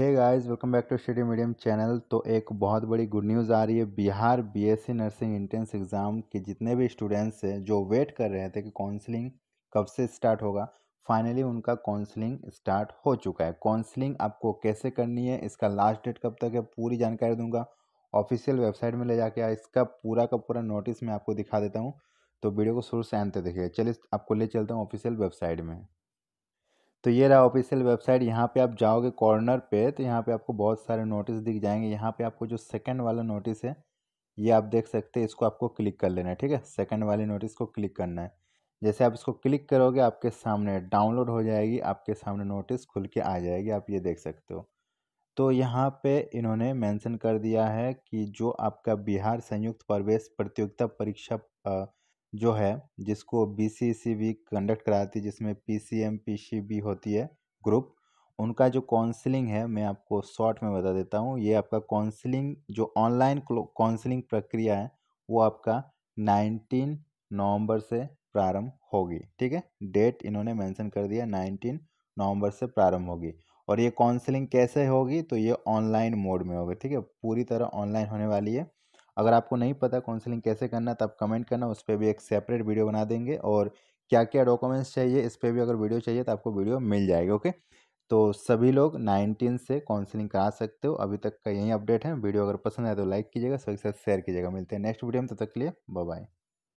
hey guys welcome back to study medium channel तो एक बहुत बड़ी गुड न्यूज़ आ रही है Bihar BSc nursing entrance exam के जितने भी स्टूडेंट्स हैं जो वेट कर रहे थे कि काउंसलिंग कब से स्टार्ट होगा फाइनली उनका काउंसलिंग स्टार्ट हो चुका है काउंसलिंग आपको कैसे करनी है इसका लास्ट डेट कब तक है पूरी जानकारी दूंगा ऑफिशियल वेबसाइट में ले जाके इसका पूरा का पूरा नोटिस मैं आपको दिखा देता हूँ तो वीडियो को शुरू से अंत देखिए चलिए आपको ले चलता हूँ ऑफिशियल वेबसाइट में तो ये रहा ऑफिशियल वेबसाइट यहाँ पे आप जाओगे कॉर्नर पे तो यहाँ पे आपको बहुत सारे नोटिस दिख जाएंगे यहाँ पे आपको जो सेकंड वाला नोटिस है ये आप देख सकते हैं इसको आपको क्लिक कर लेना है ठीक है सेकंड वाले नोटिस को क्लिक करना है जैसे आप इसको क्लिक करोगे आपके सामने डाउनलोड हो जाएगी आपके सामने नोटिस खुल के आ जाएगी आप ये देख सकते हो तो यहाँ पे इन्होंने मेंशन कर दिया है कि जो आपका बिहार संयुक्त प्रवेश प्रतियोगिता परीक्षा जो है जिसको बी सी कंडक्ट कराती है जिसमें P C M P C B होती है ग्रुप उनका जो काउंसलिंग है मैं आपको शॉर्ट में बता देता हूँ ये आपका काउंसलिंग जो ऑनलाइन काउंसलिंग प्रक्रिया है वो आपका नाइनटीन नवंबर से प्रारंभ होगी ठीक है डेट इन्होंने मेंशन कर दिया नाइनटीन नवंबर से प्रारंभ होगी और ये काउंसलिंग कैसे होगी तो ये ऑनलाइन मोड में होगी ठीक है पूरी तरह ऑनलाइन होने वाली है अगर आपको नहीं पता काउंसलिंग कैसे करना है तो आप कमेंट करना उस पर भी एक सेपरेट वीडियो बना देंगे और क्या क्या डॉक्यूमेंट्स चाहिए इस पर भी अगर वीडियो चाहिए तो आपको वीडियो मिल जाएगी ओके तो सभी लोग नाइनटीन से काउंसलिंग करा सकते हो अभी तक का यही अपडेट है वीडियो अगर पसंद आए तो लाइक कीजिएगा सभी के साथ शेयर कीजिएगा मिलते हैं नेक्स्ट वीडियो में तब तक के लिए बाय